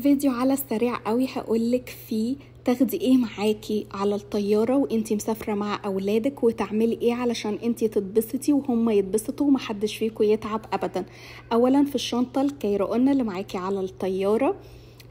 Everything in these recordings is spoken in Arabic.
فيديو على السريع قوي هقولك فيه تاخدي ايه معاكي على الطياره وانتي مسافره مع اولادك وتعملي ايه علشان انتي تتبسطي وهم يتبسطوا ومحدش فيكم يتعب ابدا اولا في الشنطه الكيرونه اللي معاكي على الطياره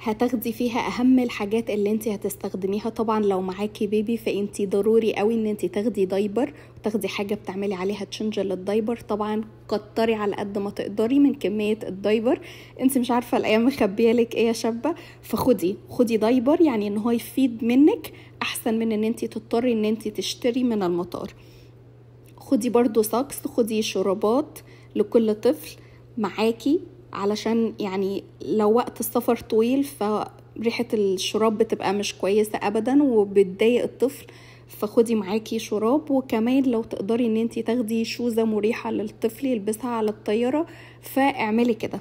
هتاخدي فيها اهم الحاجات اللي انت هتستخدميها طبعا لو معاكي بيبي فانت ضروري قوي ان انت تاخدي دايبر وتاخدي حاجه بتعملي عليها تشنج للدايبر طبعا كتري على قد ما تقدري من كميه الدايبر انت مش عارفه الايام مخبيه لك ايه يا شابه فخدي خدي دايبر يعني ان هو يفيد منك احسن من ان انت تضطري ان انت تشتري من المطار خدي برضو ساكس خدي شرابات لكل طفل معاكي علشان يعني لو وقت السفر طويل فريحة الشراب بتبقى مش كويسة أبدا وبتضايق الطفل فخدي معاكي شراب وكمان لو تقدري ان انتي تاخدي شوزة مريحة للطفل يلبسها على الطيارة فاعملي كده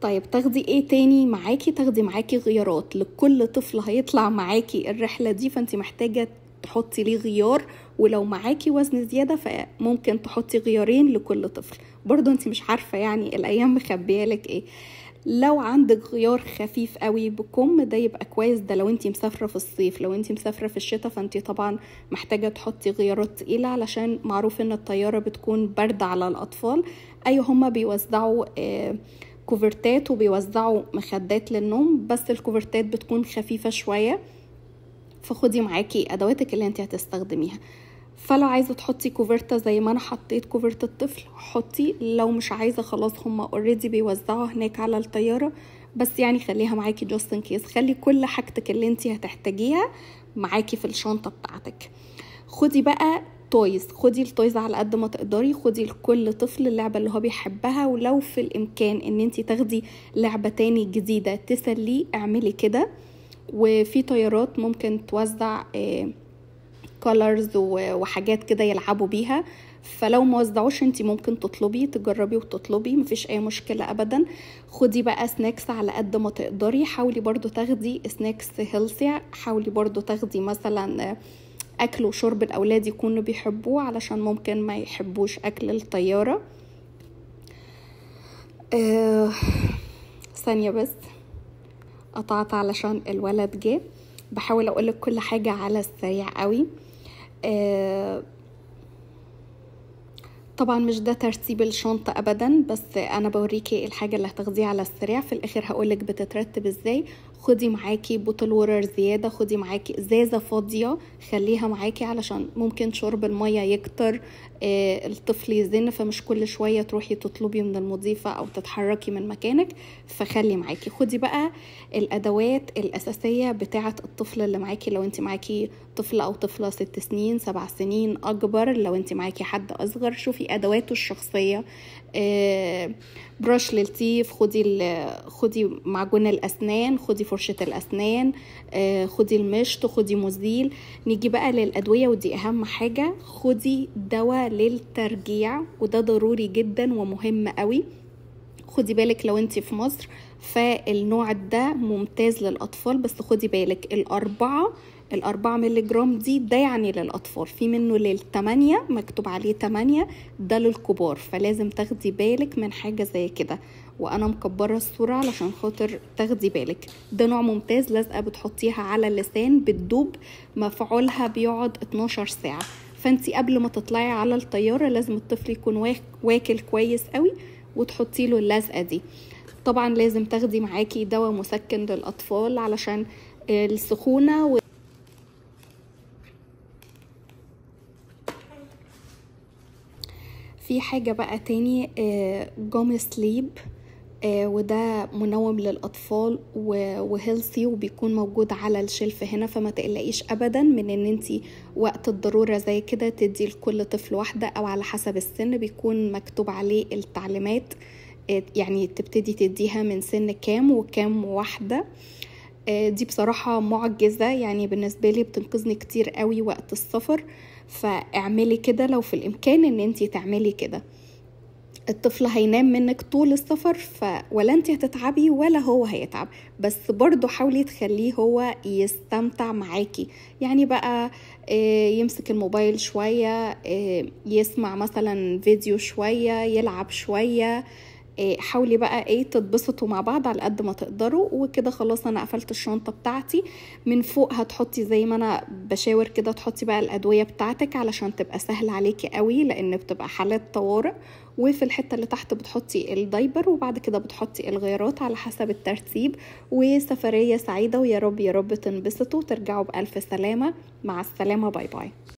طيب تاخدي ايه تاني معاكي تاخدي معاكي غيارات لكل طفل هيطلع معاكي الرحلة دي فانت محتاجة تحطي ليه غيار ولو معاكي وزن زيادة فممكن تحطي غيارين لكل طفل برضو انت مش عارفة يعني الأيام مخبية لك ايه لو عندك غيار خفيف قوي بكم ده يبقى كويس ده لو انت مسافرة في الصيف لو انت مسافرة في الشتاء فانت طبعا محتاجة تحطي غيارات تقيلة علشان معروف ان الطيارة بتكون بردة على الأطفال أي أيوة، هما بيوزعوا آه كوفرتات وبيوزعوا مخدات للنوم بس الكوفرتات بتكون خفيفة شوية فخدي معاكي أدواتك اللي انت هتستخدميها فلو عايزه تحطي كوفرتا زي ما انا حطيت كوفرت الطفل حطي لو مش عايزه خلاص هما اوريدي بيوزعوا هناك على الطياره بس يعني خليها معاكي جاست ان كيس خلي كل حاجتك اللي انت هتحتاجيها معاكي في الشنطه بتاعتك خدي بقى تويز خدي التويز على قد ما تقدري خدي لكل طفل اللعبه اللي هو بيحبها ولو في الامكان ان انت تاخدي لعبه تاني جديده تسليه اعملي كده وفي طيارات ممكن توزع آه كولرز وحاجات كده يلعبوا بيها فلو ما وزعوش انت ممكن تطلبي تجربي وتطلبي مفيش اي مشكله ابدا خدي بقى سناكس على قد ما تقدري حاولي برضو تاخدي سناكس هيلثي حاولي برضو تاخدي مثلا اكل وشرب الاولاد يكونوا بيحبوه علشان ممكن ما يحبوش اكل الطياره آه، ثانيه بس قطعت علشان الولد جه بحاول اقولك كل حاجة على السريع قوي آه، طبعا مش ده ترتيب الشنطة أبدا بس أنا بوريكي الحاجة اللي هتاخديها على السريع في الآخر هقولك بتترتب إزاي خدي معاكي بوتل ورر زيادة خدي معاكي إزازة فاضية خليها معاكي علشان ممكن شرب المية يكتر آه، الطفل يزن فمش كل شويه تروحي تطلبي من المضيفه او تتحركي من مكانك فخلي معاكي خدي بقى الادوات الاساسيه بتاعه الطفل اللي معاكي لو انت معاكي طفل او طفله ست سنين سبع سنين اكبر لو انت معاكي حد اصغر شوفي ادواته الشخصيه برش آه، للتيف خدي خدي معجون الاسنان خدي فرشه الاسنان آه، خدي المشط خدي مزيل نيجي بقى للادويه ودي اهم حاجه خدي دواء للترجيع وده ضروري جدا ومهم قوي خدي بالك لو انت في مصر فالنوع ده ممتاز للأطفال بس خدي بالك الأربعة الأربعة ملي جرام دي ده يعني للأطفال في منه للتمانية مكتوب عليه تمانية ده للكبار فلازم تاخدي بالك من حاجة زي كده وأنا مكبرة الصورة علشان خاطر تاخدي بالك ده نوع ممتاز لازقة بتحطيها على اللسان بتدوب مفعولها بيقعد 12 ساعة فانت قبل ما تطلعي على الطياره لازم الطفل يكون واكل كويس قوي وتحطي له اللزقه دي طبعا لازم تاخدي معاكي دواء مسكن للاطفال علشان السخونه و... في حاجه بقى تاني جوم آه، سليب آه، وده منوم للاطفال وهيلثي وبيكون موجود على الشلف هنا فما تقلقيش ابدا من ان انت وقت الضروره زي كده تدي لكل طفل واحده او على حسب السن بيكون مكتوب عليه التعليمات آه، يعني تبتدي تديها من سن كام وكام واحده آه، دي بصراحة معجزة يعني بالنسبة لي بتنقذني كتير قوي وقت السفر فاعملي كده لو في الإمكان إن انتي تعملي كده الطفل هينام منك طول السفر فولا انت هتتعبي ولا هو هيتعب بس برضو حاولي تخليه هو يستمتع معاكي يعني بقى آه، يمسك الموبايل شوية آه، يسمع مثلا فيديو شوية يلعب شوية إيه، حاولي بقى ايه تتبسطوا مع بعض على قد ما تقدروا وكده خلاص انا قفلت الشنطه بتاعتي من فوق هتحطي زي ما انا بشاور كده تحطي بقى الادويه بتاعتك علشان تبقى سهل عليكي قوي لان بتبقى حالات طوارئ وفي الحته اللي تحت بتحطي الدايبر وبعد كده بتحطي الغيارات على حسب الترتيب وسفريه سعيده ويا رب يا رب تنبسطوا وترجعوا بالف سلامه مع السلامه باي باي